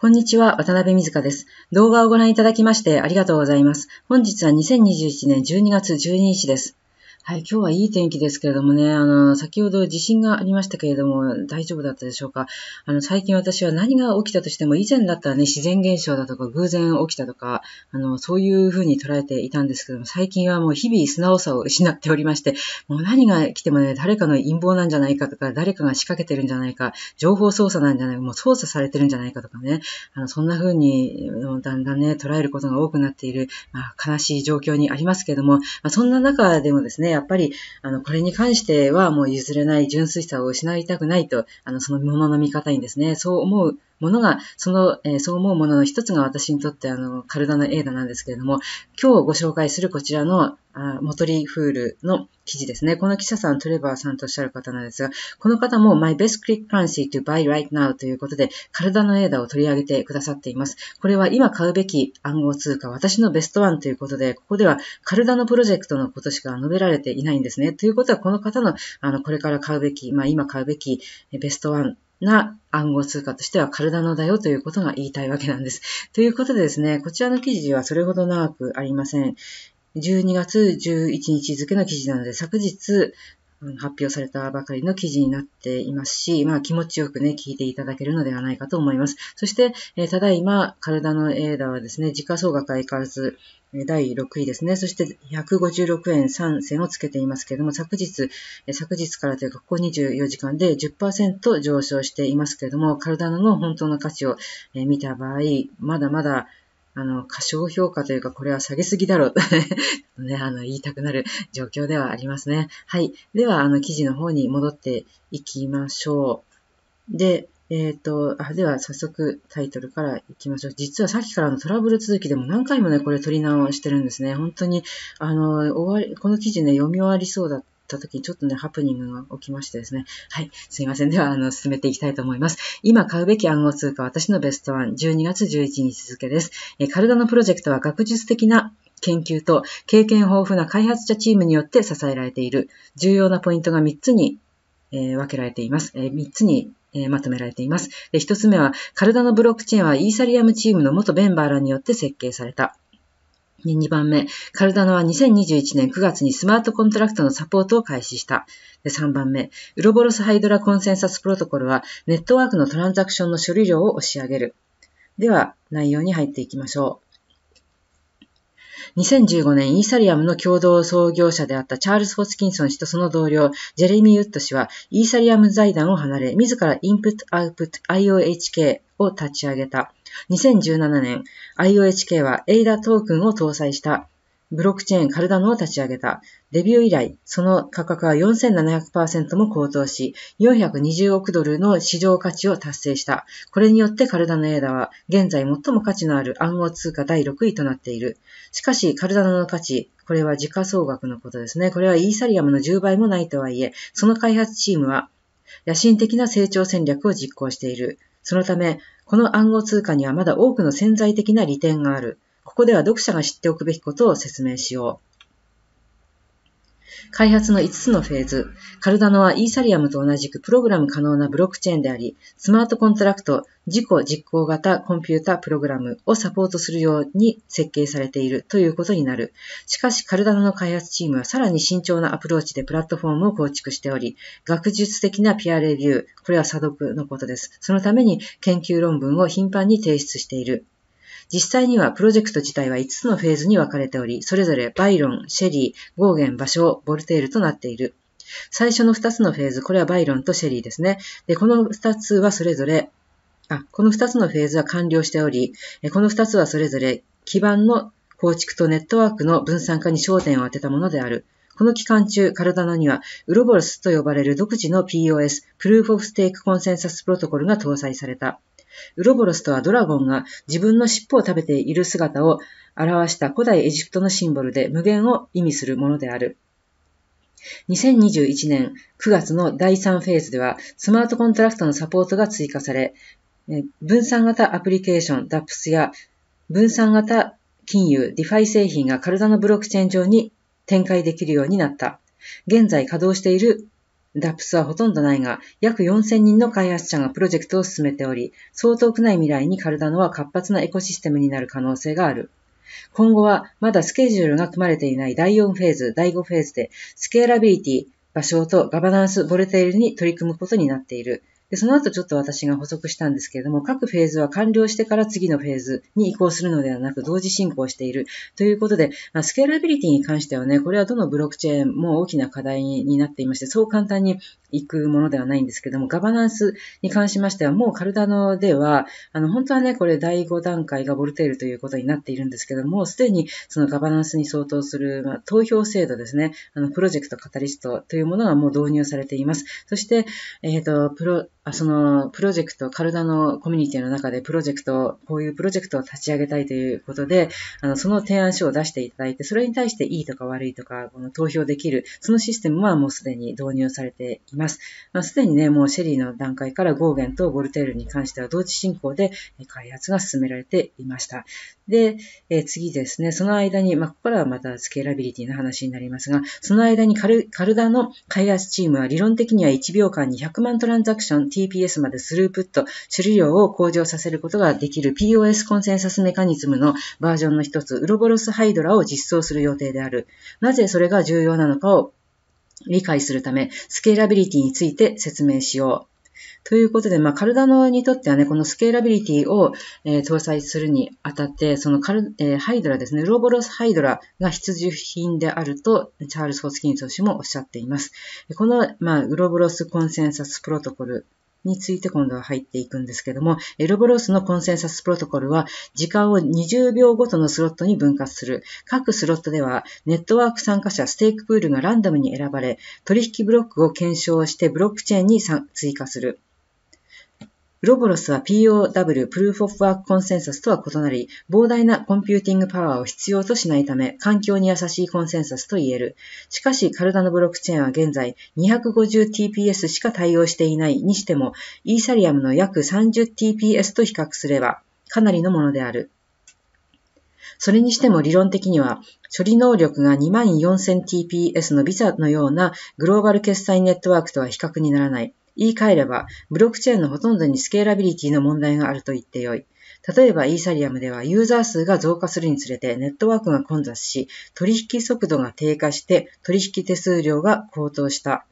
こんにちは、渡辺水かです。動画をご覧いただきましてありがとうございます。本日は2021年12月12日です。はい、今日はいい天気ですけれどもね、あの、先ほど地震がありましたけれども、大丈夫だったでしょうか。あの、最近私は何が起きたとしても、以前だったらね、自然現象だとか、偶然起きたとか、あの、そういうふうに捉えていたんですけども、最近はもう日々素直さを失っておりまして、もう何が来てもね、誰かの陰謀なんじゃないかとか、誰かが仕掛けてるんじゃないか、情報操作なんじゃないか、もう操作されてるんじゃないかとかね、あの、そんなふうに、だんだんね、捉えることが多くなっている、まあ、悲しい状況にありますけれども、まあ、そんな中でもですね、やっぱり、あの、これに関してはもう譲れない純粋さを失いたくないと、あの、そのものの見方にですね、そう思うものが、その、えー、そう思うものの一つが私にとってあの、体のエイダなんですけれども、今日ご紹介するこちらの、あモトリーフールの記事ですね。この記者さん、トレバーさんとおっしゃる方なんですが、この方も My Best Click Currency to Buy Right Now ということで、体のエイダを取り上げてくださっています。これは今買うべき暗号通貨、私のベストワンということで、ここでは体のプロジェクトのことしか述べられていないんですね。ということは、この方の、あの、これから買うべき、まあ今買うべきベストワンな暗号通貨としてはカルダノだよということが言いたいわけなんです。ということでですね、こちらの記事はそれほど長くありません。12月11日付の記事なので、昨日発表されたばかりの記事になっていますし、まあ、気持ちよくね、聞いていただけるのではないかと思います。そして、えただいま、体のエーダーはですね、時価総額相変わらず、第6位ですね。そして156円3銭をつけていますけれども、昨日、昨日からというか、ここ24時間で10%上昇していますけれども、体の本当の価値を見た場合、まだまだあの、過小評価というか、これは下げすぎだろうと ね、あの、言いたくなる状況ではありますね。はい。では、あの、記事の方に戻っていきましょう。で、えっ、ー、と、あ、では早速タイトルからいきましょう。実はさっきからのトラブル続きでも何回もね、これ取り直してるんですね。本当に、あの、終わり、この記事ね、読み終わりそうだった時にちょっとね、ハプニングが起きましてですね。はい、すいません。では、あの、進めていきたいと思います。今買うべき暗号通貨、私のベストワン、12月11日付です。えカルダのプロジェクトは学術的な研究と経験豊富な開発者チームによって支えられている。重要なポイントが3つに、え分けられています。え3つにえまとめられています。で、つ目は、体のブロックチェーンはイーサリアムチームの元メンバーらによって設計された。2番目、カルダノは2021年9月にスマートコントラクトのサポートを開始した。3番目、ウロボロスハイドラコンセンサスプロトコルはネットワークのトランザクションの処理量を押し上げる。では、内容に入っていきましょう。2015年、イーサリアムの共同創業者であったチャールズ・ホスキンソン氏とその同僚、ジェレミー・ウッド氏は、イーサリアム財団を離れ、自らインプット・アウトプット IOHK を立ち上げた。2017年、IOHK はエイダトークンを搭載したブロックチェーンカルダノを立ち上げた。デビュー以来、その価格は4700%も高騰し、420億ドルの市場価値を達成した。これによってカルダノエーダは、現在最も価値のある暗号通貨第6位となっている。しかし、カルダノの価値、これは時価総額のことですね。これはイーサリアムの10倍もないとはいえ、その開発チームは、野心的な成長戦略を実行している。そのため、この暗号通貨にはまだ多くの潜在的な利点がある。ここでは読者が知っておくべきことを説明しよう。開発の5つのフェーズ。カルダノはイーサリアムと同じくプログラム可能なブロックチェーンであり、スマートコントラクト、自己実行型コンピュータプログラムをサポートするように設計されているということになる。しかし、カルダノの開発チームはさらに慎重なアプローチでプラットフォームを構築しており、学術的なピアレビュー、これは査読のことです。そのために研究論文を頻繁に提出している。実際にはプロジェクト自体は5つのフェーズに分かれており、それぞれバイロン、シェリー、ゴーゲン、場所、ボルテールとなっている。最初の2つのフェーズ、これはバイロンとシェリーですね。で、この2つはそれぞれ、あ、この2つのフェーズは完了しており、この2つはそれぞれ基盤の構築とネットワークの分散化に焦点を当てたものである。この期間中、カルダナには、ウロボロスと呼ばれる独自の POS、Proof of Stake Consensus Protocol が搭載された。ウロボロスとはドラゴンが自分の尻尾を食べている姿を表した古代エジプトのシンボルで無限を意味するものである。2021年9月の第3フェーズでは、スマートコントラクトのサポートが追加され、分散型アプリケーション DAPS や分散型金融 DeFi 製品がカルダのブロックチェーン上に展開できるようになった。現在稼働している DAPS はほとんどないが、約4000人の開発者がプロジェクトを進めており、そう遠くない未来にカルダノは活発なエコシステムになる可能性がある。今後はまだスケジュールが組まれていない第4フェーズ、第5フェーズで、スケーラビリティ、場所とガバナンス、ボルテールに取り組むことになっている。で、その後ちょっと私が補足したんですけれども、各フェーズは完了してから次のフェーズに移行するのではなく、同時進行しているということで、まあ、スケーラビリティに関してはね、これはどのブロックチェーンも大きな課題になっていまして、そう簡単にいくものではないんですけども、ガバナンスに関しましては、もうカルダノでは、あの、本当はね、これ第5段階がボルテールということになっているんですけども、すでにそのガバナンスに相当する、まあ、投票制度ですね、あの、プロジェクトカタリストというものがもう導入されています。そして、えっ、ー、と、プロ、あその、プロジェクト、カルダのコミュニティの中でプロジェクト、こういうプロジェクトを立ち上げたいということで、あの、その提案書を出していただいて、それに対していいとか悪いとか、この投票できる、そのシステムはもうすでに導入されています。ます。すでにね、もうシェリーの段階からゴーゲンとゴルテールに関しては同時進行で開発が進められていました。で、え次ですね、その間に、まあ、ここからはまたスケーラビリティの話になりますが、その間にカルカルダの開発チームは理論的には1秒間に100万トランザクション TPS までスループット、処理量を向上させることができる POS コンセンサスメカニズムのバージョンの一つ、ウロボロスハイドラを実装する予定である。なぜそれが重要なのかを理解するため、スケーラビリティについて説明しよう。ということで、まあ、カルダノにとってはね、このスケーラビリティを、えー、搭載するにあたって、そのカル、えー、ハイドラですね、ローボロスハイドラが必需品であると、チャールズ・ホスキンス氏もおっしゃっています。この、まあ、ウローボロスコンセンサスプロトコルについて今度は入っていくんですけども、ロブロスのコンセンサスプロトコルは、時間を20秒ごとのスロットに分割する。各スロットでは、ネットワーク参加者、ステークプールがランダムに選ばれ、取引ブロックを検証してブロックチェーンに追加する。ロボロスは POW プルーフ・オフ・ワーク・コンセンサスとは異なり、膨大なコンピューティングパワーを必要としないため、環境に優しいコンセンサスと言える。しかし、カルダのブロックチェーンは現在 250TPS しか対応していないにしても、イーサリアムの約 30TPS と比較すれば、かなりのものである。それにしても理論的には、処理能力が 24000TPS のビザのようなグローバル決済ネットワークとは比較にならない。言い換えれば、ブロックチェーンのほとんどにスケーラビリティの問題があると言ってよい。例えばイーサリアムではユーザー数が増加するにつれてネットワークが混雑し、取引速度が低下して取引手数料が高騰した。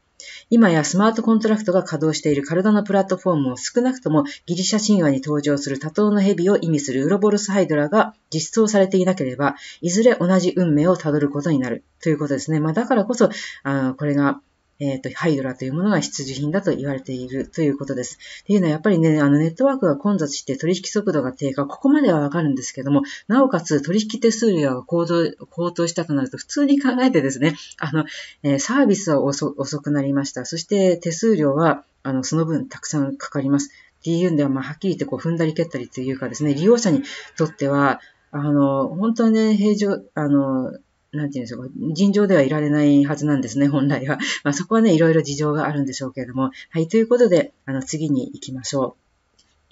今やスマートコントラクトが稼働している体のプラットフォームを少なくともギリシャ神話に登場する多頭の蛇を意味するウロボロスハイドラが実装されていなければ、いずれ同じ運命をたどることになるということですね。まあ、だからこそ、あこれがえっ、ー、と、ハイドラというものが必需品だと言われているということです。っていうのは、やっぱりね、あの、ネットワークが混雑して取引速度が低下、ここまではわかるんですけども、なおかつ取引手数料が高騰したとなると、普通に考えてですね、あの、えサービスは遅くなりました。そして手数料は、あの、その分たくさんかかります。っていうんでは、まあ、はっきり言ってこう踏んだり蹴ったりというかですね、利用者にとっては、あの、本当はね、平常、あの、なんていうんでしょうか、尋常ではいられないはずなんですね、本来は。まあ、そこはね、いろいろ事情があるんでしょうけれども。はい、ということで、あの、次に行きましょ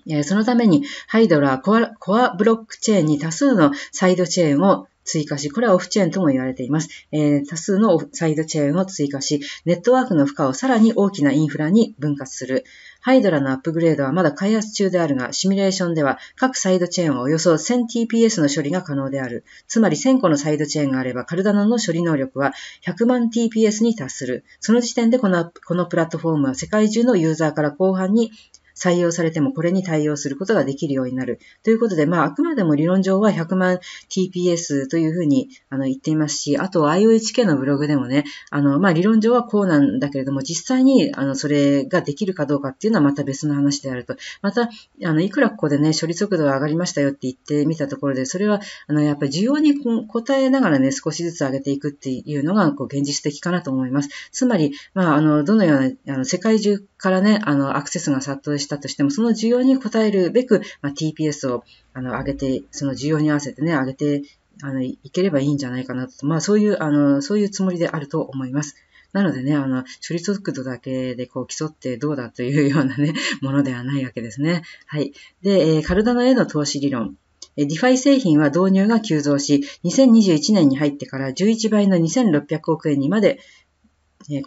う。えそのために、ハイドラはコアブロックチェーンに多数のサイドチェーンを追加し、これはオフチェーンとも言われています。えー、多数のサイドチェーンを追加し、ネットワークの負荷をさらに大きなインフラに分割する。ハイドラのアップグレードはまだ開発中であるが、シミュレーションでは各サイドチェーンはおよそ 1000TPS の処理が可能である。つまり1000個のサイドチェーンがあれば、カルダナの処理能力は100万 TPS に達する。その時点でこのこのプラットフォームは世界中のユーザーから広範に採用されてもこれに対応することができるようになる。ということで、まあ、あくまでも理論上は100万 TPS というふうにあの言っていますし、あと IOHK のブログでもね、あの、まあ、理論上はこうなんだけれども、実際にあのそれができるかどうかっていうのはまた別の話であると。また、あの、いくらここでね、処理速度が上がりましたよって言ってみたところで、それは、あの、やっぱり需要に応えながらね、少しずつ上げていくっていうのが、こう、現実的かなと思います。つまり、まあ、あの、どのような、あの、世界中からね、あの、アクセスが殺到したとしても、その需要に応えるべく、まあ、TPS を、あの、上げて、その需要に合わせてね、上げて、あの、いければいいんじゃないかなと、まあ、そういう、あの、そういうつもりであると思います。なのでね、あの、処理速度だけでこう競ってどうだというようなね、ものではないわけですね。はい。で、えー、カルダナへの投資理論。ディファイ製品は導入が急増し、2021年に入ってから11倍の2600億円にまで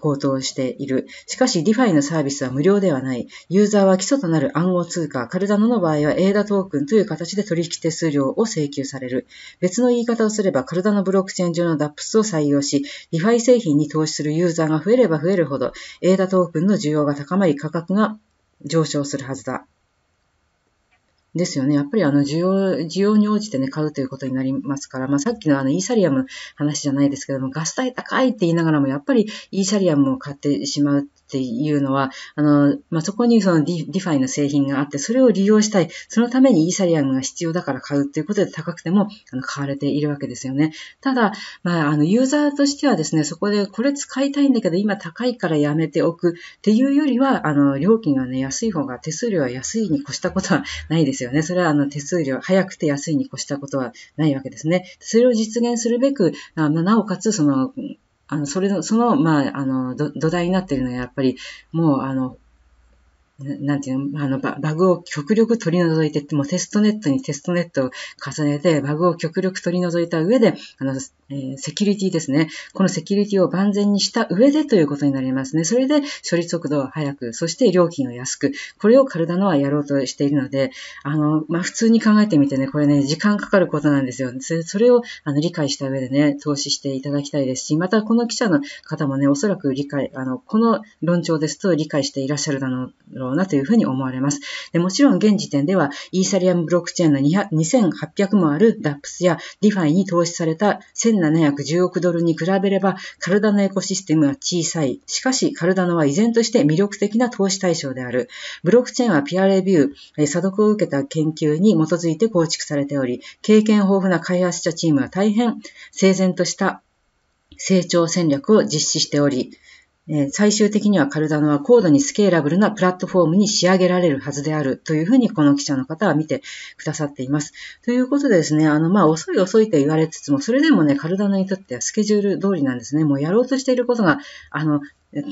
高騰している。しかし、ディファイのサービスは無料ではない。ユーザーは基礎となる暗号通貨、カルダノの場合はエ d ダトークンという形で取引手数料を請求される。別の言い方をすれば、カルダノブロックチェーン上の DAPS を採用し、ディファイ製品に投資するユーザーが増えれば増えるほど、エ d ダトークンの需要が高まり、価格が上昇するはずだ。ですよね。やっぱりあの需要、需要に応じてね、買うということになりますから、まあさっきのあのイーサリアムの話じゃないですけども、ガス代高いって言いながらも、やっぱりイーサリアムを買ってしまうっていうのは、あの、まあ、そこにそのディディファイの製品があって、それを利用したい。そのためにイーサリアムが必要だから買うっていうことで高くてもあの買われているわけですよね。ただ、まあ、あの、ユーザーとしてはですね、そこでこれ使いたいんだけど、今高いからやめておくっていうよりは、あの、料金がね、安い方が手数料は安いに越したことはないですよね。それはあの、手数料、早くて安いに越したことはないわけですね。それを実現するべく、あなおかつ、その、あの、それの、その、まあ、あの、土台になっているのは、やっぱり、もう、あの、なんていうの、あのバ、バグを極力取り除いてって、もうテストネットにテストネットを重ねて、バグを極力取り除いた上で、あの、えー、セキュリティですね。このセキュリティを万全にした上でということになりますね。それで処理速度を速く、そして料金を安く、これをカルダノはやろうとしているので、あの、まあ、普通に考えてみてね、これね、時間かかることなんですよ。それをあの理解した上でね、投資していただきたいですし、またこの記者の方もね、おそらく理解、あの、この論調ですと理解していらっしゃるだろうろうなというふうに思われます。でもちろん現時点ではイーサリアムブロックチェーンの2800もある DAPS や DeFi に投資された1710億ドルに比べればカルダのエコシステムは小さい。しかしカルダノは依然として魅力的な投資対象である。ブロックチェーンはピアレビュー、査読を受けた研究に基づいて構築されており、経験豊富な開発者チームは大変整然とした成長戦略を実施しており、え最終的にはカルダノは高度にスケーラブルなプラットフォームに仕上げられるはずであるというふうにこの記者の方は見てくださっています。ということでですね、あの、まあ、遅い遅いと言われつつも、それでもね、カルダノにとってはスケジュール通りなんですね。もうやろうとしていることが、あの、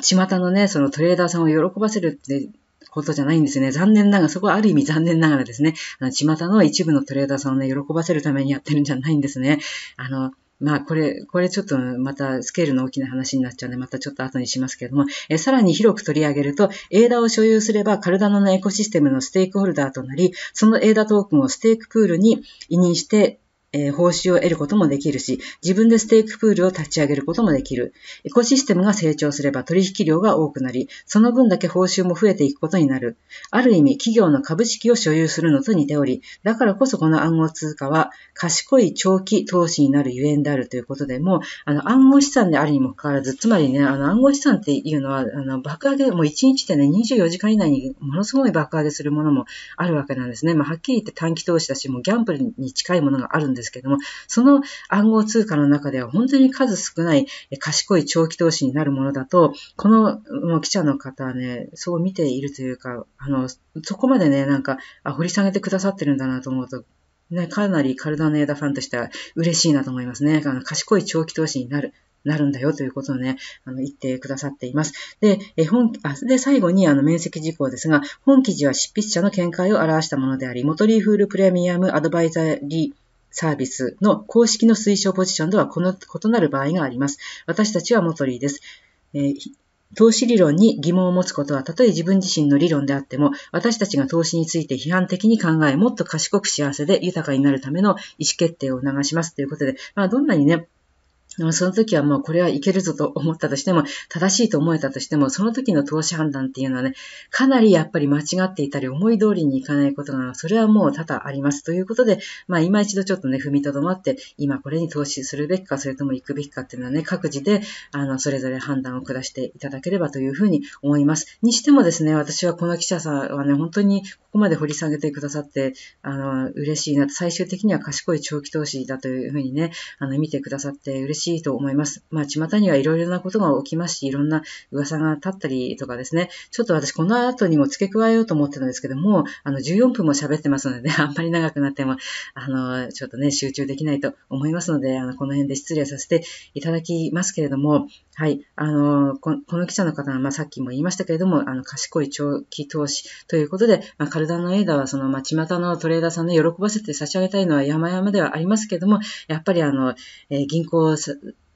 巷のね、そのトレーダーさんを喜ばせるってことじゃないんですね。残念ながら、そこはある意味残念ながらですね、あの、巷の一部のトレーダーさんをね、喜ばせるためにやってるんじゃないんですね。あの、まあ、これ、これちょっとまたスケールの大きな話になっちゃうんで、またちょっと後にしますけれども、えさらに広く取り上げると、エーダを所有すれば、カルダノのエコシステムのステークホルダーとなり、そのエーダトークンをステークプールに委任して、え報酬を得ることもできるし、自分でステークプールを立ち上げることもできる。エコシステムが成長すれば取引量が多くなり、その分だけ報酬も増えていくことになる。ある意味、企業の株式を所有するのと似ており、だからこそこの暗号通貨は、賢い長期投資になるゆえんであるということでも、あの、暗号資産であるにもかかわらず、つまりね、あの、暗号資産っていうのは、あの、爆上げ、もう1日でね、24時間以内にものすごい爆上げするものもあるわけなんですね。まあ、はっきり言って短期投資だし、もうギャンブルに近いものがあるんですですけども、その暗号通貨の中では本当に数少ない賢い長期投資になるものだと、この記者の方はね、そう見ているというか、あの、そこまでね、なんか、あ、掘り下げてくださってるんだなと思うと、ね、かなりカルダネーダファンとしては嬉しいなと思いますね。あの賢い長期投資になる。なるんだよということをね、あの、言ってくださっています。で、え、本、あ、で、最後に、あの、面積事項ですが、本記事は執筆者の見解を表したものであり、モトリーフールプレミアムアドバイザリー、サービスの公式の推奨ポジションとはこの異なる場合があります。私たちはモトリーです。えー投資理論に疑問を持つことは、たとえ自分自身の理論であっても、私たちが投資について批判的に考え、もっと賢く幸せで豊かになるための意思決定を促しますということで、まあ、どんなにね、その時はもうこれはいけるぞと思ったとしても、正しいと思えたとしても、その時の投資判断っていうのはね、かなりやっぱり間違っていたり、思い通りにいかないことが、それはもう多々あります。ということで、まあ今一度ちょっとね、踏みとどまって、今これに投資するべきか、それとも行くべきかっていうのはね、各自で、あの、それぞれ判断を下していただければというふうに思います。にしてもですね、私はこの記者さんはね、本当にここまで掘り下げてくださって、あの、嬉しいな、最終的には賢い長期投資だというふうにね、あの、見てくださって嬉しいしいと思います。まあ、巷にはいろいろなことが起きますし、いろんな噂が立ったりとかですね、ちょっと私この後にも付け加えようと思ってたんですけども、あの、14分も喋ってますので、ね、あんまり長くなっても、あの、ちょっとね、集中できないと思いますので、あの、この辺で失礼させていただきますけれども、はい。あの、この記者の方は、まあ、さっきも言いましたけれども、あの、賢い長期投資ということで、まあ、カルダのエイダは、その、まあ、巷のトレーダーさんの喜ばせて差し上げたいのは山々ではありますけれども、やっぱり、あの、えー、銀行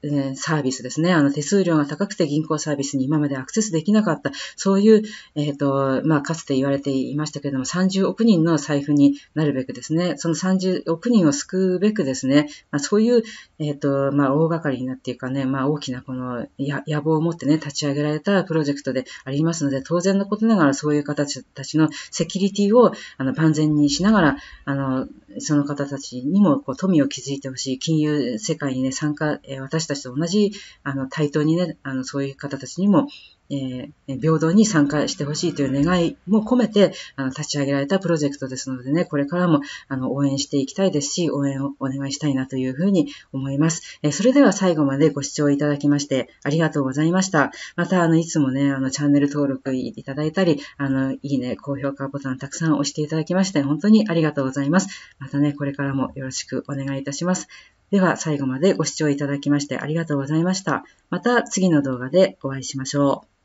えサービスですね。あの、手数料が高くて銀行サービスに今までアクセスできなかった、そういう、えっ、ー、と、まあ、かつて言われていましたけれども、30億人の財布になるべくですね、その30億人を救うべくですね、まあ、そういう、えっ、ー、と、まあ、大掛かりになっていうかね、まあ、大きなこの野望を持ってね、立ち上げられたプロジェクトでありますので、当然のことながらそういう方たちのセキュリティを、あの、万全にしながら、あの、その方たちにも、こう、富を築いてほしい、金融世界にね、参加、え私たちと同じ、あの、対等にね、あの、そういう方たちにも、えー、平等に参加してほしいという願いも込めて、あの、立ち上げられたプロジェクトですのでね、これからも、あの、応援していきたいですし、応援をお願いしたいなというふうに思います。えー、それでは最後までご視聴いただきまして、ありがとうございました。また、あの、いつもね、あの、チャンネル登録いただいたり、あの、いいね、高評価ボタンたくさん押していただきまして、本当にありがとうございます。またね、これからもよろしくお願いいたします。では最後までご視聴いただきましてありがとうございました。また次の動画でお会いしましょう。